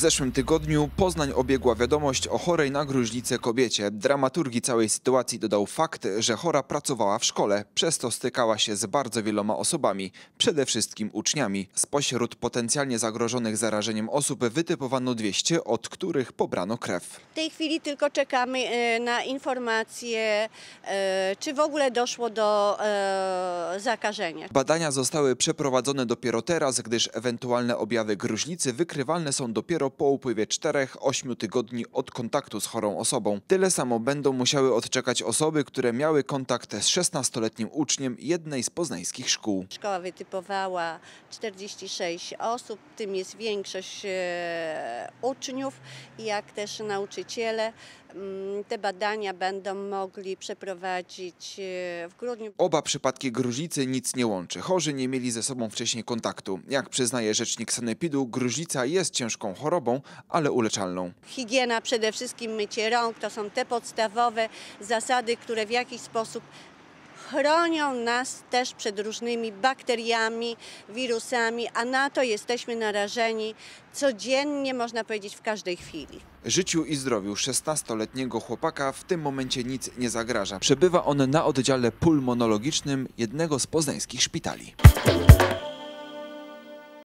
zeszłym tygodniu Poznań obiegła wiadomość o chorej na gruźlicę kobiecie. Dramaturgi całej sytuacji dodał fakt, że chora pracowała w szkole, przez to stykała się z bardzo wieloma osobami, przede wszystkim uczniami. Spośród potencjalnie zagrożonych zarażeniem osób wytypowano 200, od których pobrano krew. W tej chwili tylko czekamy e, na informacje, e, czy w ogóle doszło do e, zakażenia. Badania zostały przeprowadzone dopiero teraz, gdyż ewentualne objawy gruźlicy wykrywalne są dopiero po upływie 4-8 tygodni od kontaktu z chorą osobą. Tyle samo będą musiały odczekać osoby, które miały kontakt z 16-letnim uczniem jednej z poznańskich szkół. Szkoła wytypowała 46 osób, tym jest większość e, uczniów, jak też nauczyciele. Mm, te badania będą mogli przeprowadzić e, w grudniu. Oba przypadki gruźlicy nic nie łączy. Chorzy nie mieli ze sobą wcześniej kontaktu. Jak przyznaje rzecznik sanepidu, gruźlica jest ciężką chorobą, ale uleczalną. Higiena, przede wszystkim mycie rąk, to są te podstawowe zasady, które w jakiś sposób chronią nas też przed różnymi bakteriami, wirusami, a na to jesteśmy narażeni codziennie, można powiedzieć, w każdej chwili. Życiu i zdrowiu 16-letniego chłopaka w tym momencie nic nie zagraża. Przebywa on na oddziale pulmonologicznym jednego z poznańskich szpitali.